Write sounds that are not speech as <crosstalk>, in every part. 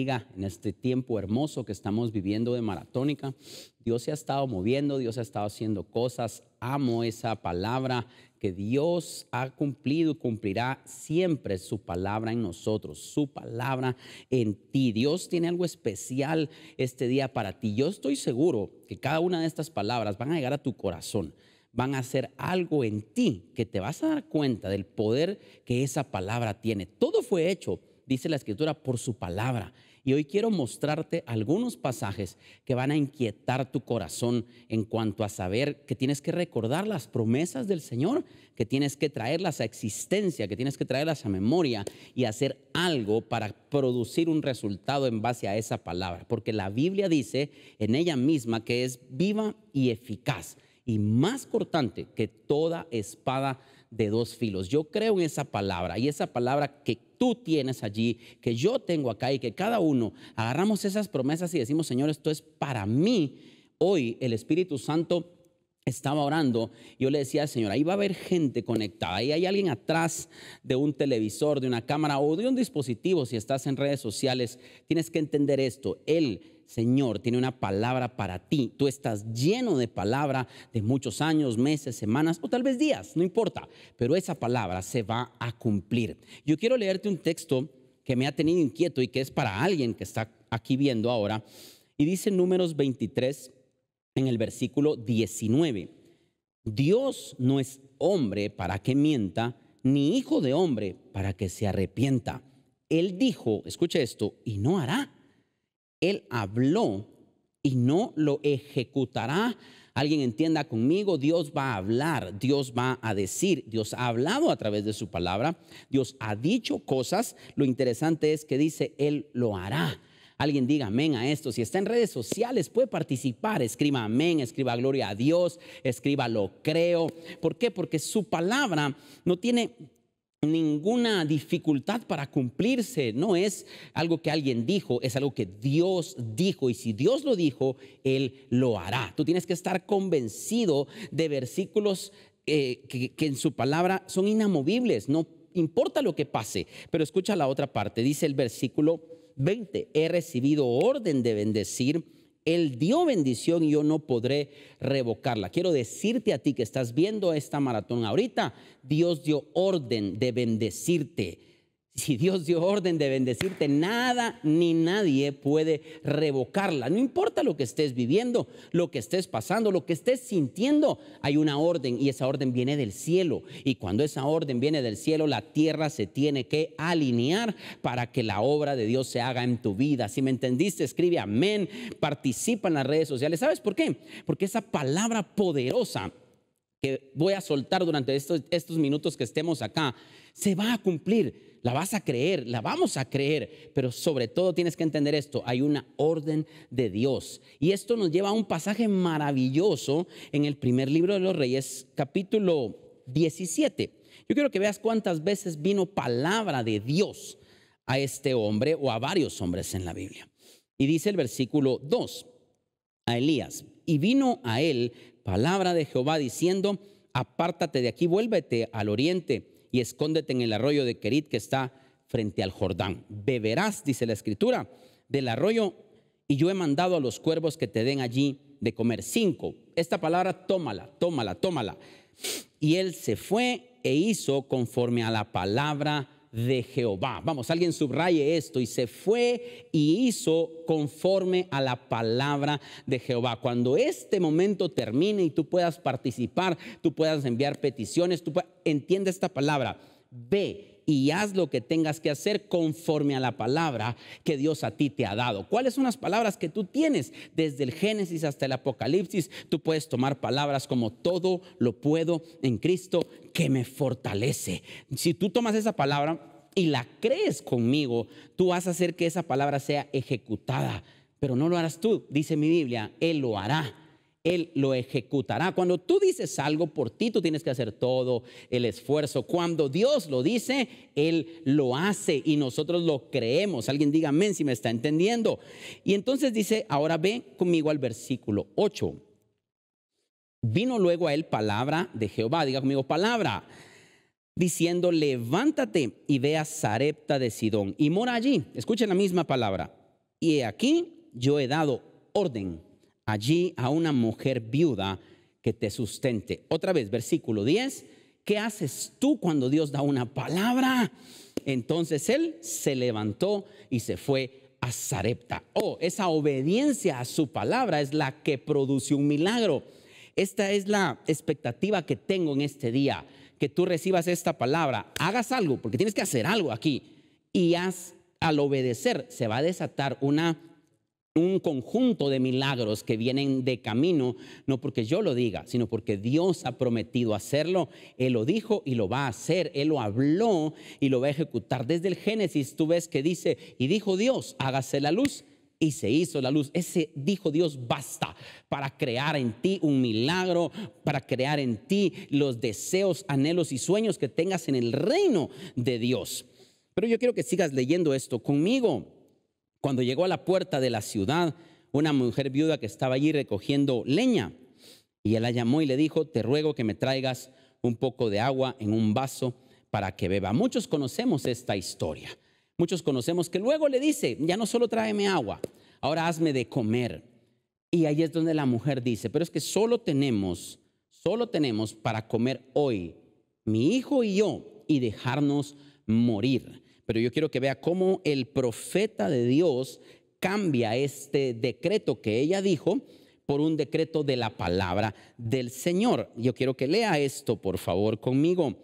en este tiempo hermoso que estamos viviendo de maratónica. Dios se ha estado moviendo, Dios ha estado haciendo cosas. Amo esa palabra que Dios ha cumplido y cumplirá siempre su palabra en nosotros, su palabra en ti. Dios tiene algo especial este día para ti. Yo estoy seguro que cada una de estas palabras van a llegar a tu corazón van a hacer algo en ti que te vas a dar cuenta del poder que esa palabra tiene. Todo fue hecho, dice la escritura, por su palabra. Y hoy quiero mostrarte algunos pasajes que van a inquietar tu corazón en cuanto a saber que tienes que recordar las promesas del Señor, que tienes que traerlas a existencia, que tienes que traerlas a memoria y hacer algo para producir un resultado en base a esa palabra. Porque la Biblia dice en ella misma que es viva y eficaz y más cortante que toda espada de dos filos. Yo creo en esa palabra y esa palabra que tú tienes allí, que yo tengo acá y que cada uno agarramos esas promesas y decimos, Señor, esto es para mí. Hoy el Espíritu Santo estaba orando, yo le decía al Señor, ahí va a haber gente conectada, ahí hay alguien atrás de un televisor, de una cámara o de un dispositivo, si estás en redes sociales, tienes que entender esto, el Señor, tiene una palabra para ti, tú estás lleno de palabra de muchos años, meses, semanas o tal vez días, no importa, pero esa palabra se va a cumplir. Yo quiero leerte un texto que me ha tenido inquieto y que es para alguien que está aquí viendo ahora, y dice números 23, en el versículo 19. Dios no es hombre para que mienta, ni hijo de hombre para que se arrepienta. Él dijo, escuche esto, y no hará. Él habló y no lo ejecutará. Alguien entienda conmigo, Dios va a hablar, Dios va a decir, Dios ha hablado a través de su palabra, Dios ha dicho cosas. Lo interesante es que dice, Él lo hará. Alguien diga amén a esto. Si está en redes sociales, puede participar. Escriba amén, escriba gloria a Dios, escriba lo creo. ¿Por qué? Porque su palabra no tiene ninguna dificultad para cumplirse. No es algo que alguien dijo, es algo que Dios dijo. Y si Dios lo dijo, Él lo hará. Tú tienes que estar convencido de versículos eh, que en su palabra son inamovibles. No importa lo que pase. Pero escucha la otra parte. Dice el versículo 20, he recibido orden de bendecir. Él dio bendición y yo no podré revocarla. Quiero decirte a ti que estás viendo esta maratón ahorita, Dios dio orden de bendecirte si Dios dio orden de bendecirte, nada ni nadie puede revocarla. No importa lo que estés viviendo, lo que estés pasando, lo que estés sintiendo, hay una orden y esa orden viene del cielo. Y cuando esa orden viene del cielo, la tierra se tiene que alinear para que la obra de Dios se haga en tu vida. Si me entendiste, escribe amén, participa en las redes sociales. ¿Sabes por qué? Porque esa palabra poderosa que voy a soltar durante estos, estos minutos que estemos acá, se va a cumplir la vas a creer, la vamos a creer, pero sobre todo tienes que entender esto, hay una orden de Dios. Y esto nos lleva a un pasaje maravilloso en el primer libro de los Reyes, capítulo 17. Yo quiero que veas cuántas veces vino palabra de Dios a este hombre o a varios hombres en la Biblia. Y dice el versículo 2 a Elías, y vino a él palabra de Jehová diciendo, apártate de aquí, vuélvete al oriente y escóndete en el arroyo de Kerit que está frente al Jordán. Beberás, dice la escritura, del arroyo y yo he mandado a los cuervos que te den allí de comer. Cinco, esta palabra tómala, tómala, tómala. Y él se fue e hizo conforme a la palabra de Jehová. Vamos, alguien subraye esto. Y se fue y hizo conforme a la palabra de Jehová. Cuando este momento termine y tú puedas participar, tú puedas enviar peticiones, tú entiende esta palabra. Ve y haz lo que tengas que hacer conforme a la palabra que Dios a ti te ha dado. ¿Cuáles son las palabras que tú tienes? Desde el Génesis hasta el Apocalipsis, tú puedes tomar palabras como todo lo puedo en Cristo que me fortalece. Si tú tomas esa palabra y la crees conmigo, tú vas a hacer que esa palabra sea ejecutada, pero no lo harás tú, dice mi Biblia, Él lo hará él lo ejecutará. Cuando tú dices algo por ti, tú tienes que hacer todo el esfuerzo. Cuando Dios lo dice, Él lo hace y nosotros lo creemos. Alguien diga amén si me está entendiendo. Y entonces dice, ahora ve conmigo al versículo 8. Vino luego a él palabra de Jehová, diga conmigo palabra, diciendo, levántate y ve a Zarepta de Sidón y mora allí. Escuchen la misma palabra. Y aquí yo he dado orden allí a una mujer viuda que te sustente. Otra vez, versículo 10, ¿qué haces tú cuando Dios da una palabra? Entonces él se levantó y se fue a Zarepta. Oh, esa obediencia a su palabra es la que produce un milagro. Esta es la expectativa que tengo en este día, que tú recibas esta palabra, hagas algo, porque tienes que hacer algo aquí. Y haz, al obedecer se va a desatar una un conjunto de milagros que vienen de camino, no porque yo lo diga, sino porque Dios ha prometido hacerlo. Él lo dijo y lo va a hacer, Él lo habló y lo va a ejecutar. Desde el Génesis tú ves que dice, y dijo Dios, hágase la luz. Y se hizo la luz. Ese dijo Dios, basta para crear en ti un milagro, para crear en ti los deseos, anhelos y sueños que tengas en el reino de Dios. Pero yo quiero que sigas leyendo esto conmigo. Cuando llegó a la puerta de la ciudad, una mujer viuda que estaba allí recogiendo leña, y él la llamó y le dijo, te ruego que me traigas un poco de agua en un vaso para que beba. Muchos conocemos esta historia. Muchos conocemos que luego le dice, ya no solo tráeme agua, ahora hazme de comer. Y ahí es donde la mujer dice, pero es que solo tenemos, solo tenemos para comer hoy, mi hijo y yo, y dejarnos morir pero yo quiero que vea cómo el profeta de Dios cambia este decreto que ella dijo por un decreto de la palabra del Señor. Yo quiero que lea esto, por favor, conmigo,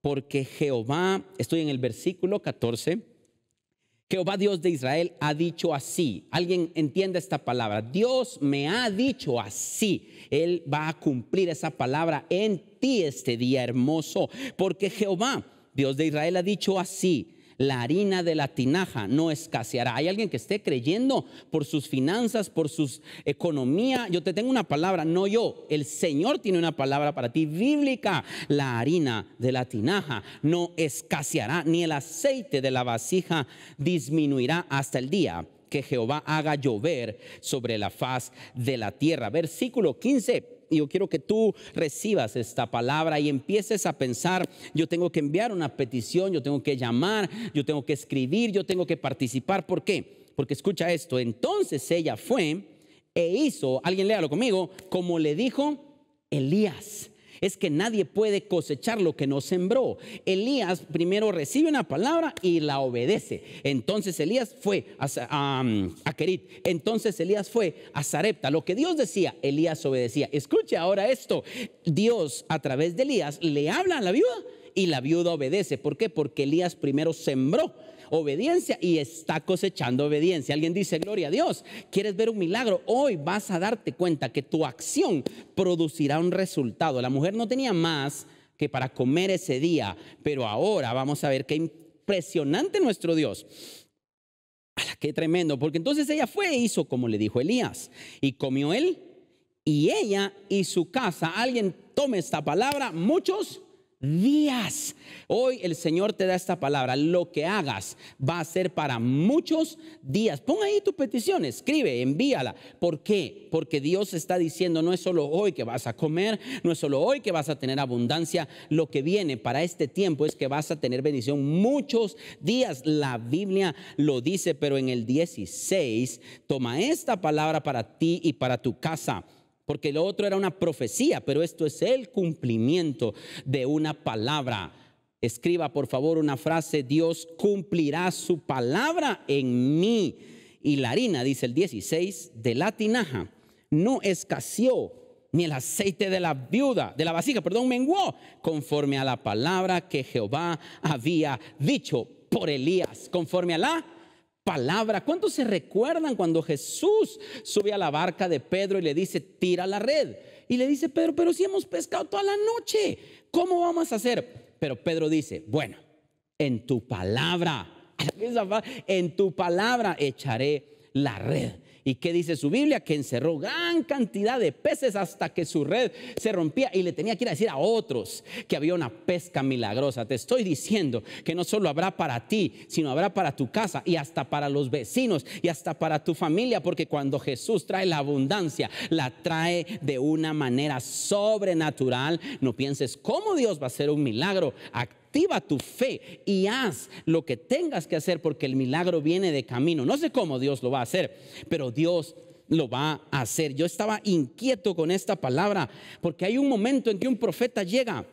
porque Jehová, estoy en el versículo 14, Jehová Dios de Israel ha dicho así. Alguien entiende esta palabra. Dios me ha dicho así. Él va a cumplir esa palabra en ti este día hermoso, porque Jehová, Dios de Israel, ha dicho así la harina de la tinaja no escaseará. Hay alguien que esté creyendo por sus finanzas, por su economía. Yo te tengo una palabra, no yo. El Señor tiene una palabra para ti bíblica. La harina de la tinaja no escaseará, ni el aceite de la vasija disminuirá hasta el día que Jehová haga llover sobre la faz de la tierra. Versículo 15 yo quiero que tú recibas esta palabra y empieces a pensar, yo tengo que enviar una petición, yo tengo que llamar, yo tengo que escribir, yo tengo que participar. ¿Por qué? Porque escucha esto, entonces ella fue e hizo, alguien léalo conmigo, como le dijo Elías es que nadie puede cosechar lo que no sembró. Elías primero recibe una palabra y la obedece. Entonces Elías fue a, a um, Entonces Elías fue a Zarepta. Lo que Dios decía, Elías obedecía. Escuche ahora esto. Dios a través de Elías le habla a la viuda y la viuda obedece. ¿Por qué? Porque Elías primero sembró obediencia y está cosechando obediencia. Alguien dice, gloria a Dios, ¿quieres ver un milagro? Hoy vas a darte cuenta que tu acción producirá un resultado. La mujer no tenía más que para comer ese día, pero ahora vamos a ver qué impresionante nuestro Dios. Qué tremendo, porque entonces ella fue e hizo como le dijo Elías, y comió él y ella y su casa. Alguien tome esta palabra, muchos días. Hoy el Señor te da esta palabra. Lo que hagas va a ser para muchos días. Pon ahí tu petición, escribe, envíala. ¿Por qué? Porque Dios está diciendo, no es solo hoy que vas a comer, no es solo hoy que vas a tener abundancia. Lo que viene para este tiempo es que vas a tener bendición muchos días. La Biblia lo dice, pero en el 16, toma esta palabra para ti y para tu casa porque lo otro era una profecía, pero esto es el cumplimiento de una palabra. Escriba por favor una frase, Dios cumplirá su palabra en mí. Y la harina, dice el 16, de la tinaja no escaseó, ni el aceite de la viuda, de la vasija, perdón, menguó, conforme a la palabra que Jehová había dicho por Elías, conforme a la palabra. ¿Cuántos se recuerdan cuando Jesús sube a la barca de Pedro y le dice, tira la red? Y le dice, Pedro, pero si hemos pescado toda la noche, ¿cómo vamos a hacer? Pero Pedro dice, bueno, en tu palabra, <laughs> en tu palabra echaré la red. ¿Y qué dice su Biblia? Que encerró gran cantidad de peces hasta que su red se rompía y le tenía que ir a decir a otros que había una pesca milagrosa. Te estoy diciendo que no solo habrá para ti, sino habrá para tu casa y hasta para los vecinos y hasta para tu familia, porque cuando Jesús trae la abundancia, la trae de una manera sobrenatural. No pienses cómo Dios va a hacer un milagro activa tu fe y haz lo que tengas que hacer porque el milagro viene de camino. No sé cómo Dios lo va a hacer, pero Dios lo va a hacer. Yo estaba inquieto con esta palabra porque hay un momento en que un profeta llega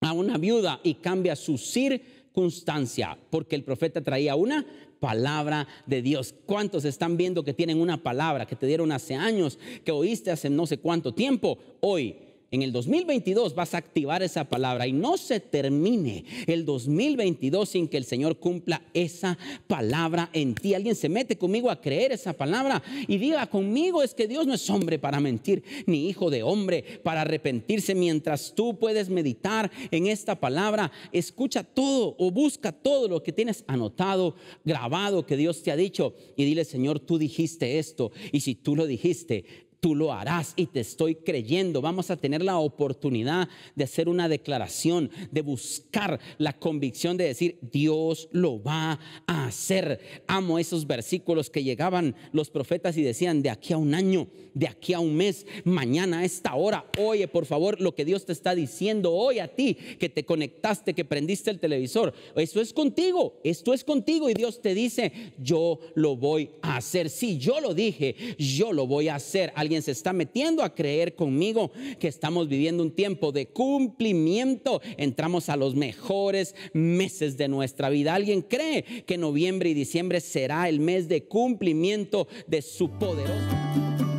a una viuda y cambia su circunstancia porque el profeta traía una palabra de Dios. ¿Cuántos están viendo que tienen una palabra que te dieron hace años, que oíste hace no sé cuánto tiempo? Hoy en el 2022 vas a activar esa palabra y no se termine el 2022 sin que el Señor cumpla esa palabra en ti. Alguien se mete conmigo a creer esa palabra y diga conmigo es que Dios no es hombre para mentir, ni hijo de hombre para arrepentirse. Mientras tú puedes meditar en esta palabra, escucha todo o busca todo lo que tienes anotado, grabado, que Dios te ha dicho y dile, Señor, tú dijiste esto y si tú lo dijiste, tú lo harás y te estoy creyendo. Vamos a tener la oportunidad de hacer una declaración, de buscar la convicción de decir, Dios lo va a hacer. Amo esos versículos que llegaban los profetas y decían, de aquí a un año, de aquí a un mes, mañana a esta hora, oye por favor lo que Dios te está diciendo hoy a ti, que te conectaste, que prendiste el televisor. Eso es contigo, esto es contigo y Dios te dice, yo lo voy a hacer. Si yo lo dije, yo lo voy a hacer alguien se está metiendo a creer conmigo que estamos viviendo un tiempo de cumplimiento. Entramos a los mejores meses de nuestra vida. ¿Alguien cree que noviembre y diciembre será el mes de cumplimiento de su poderoso?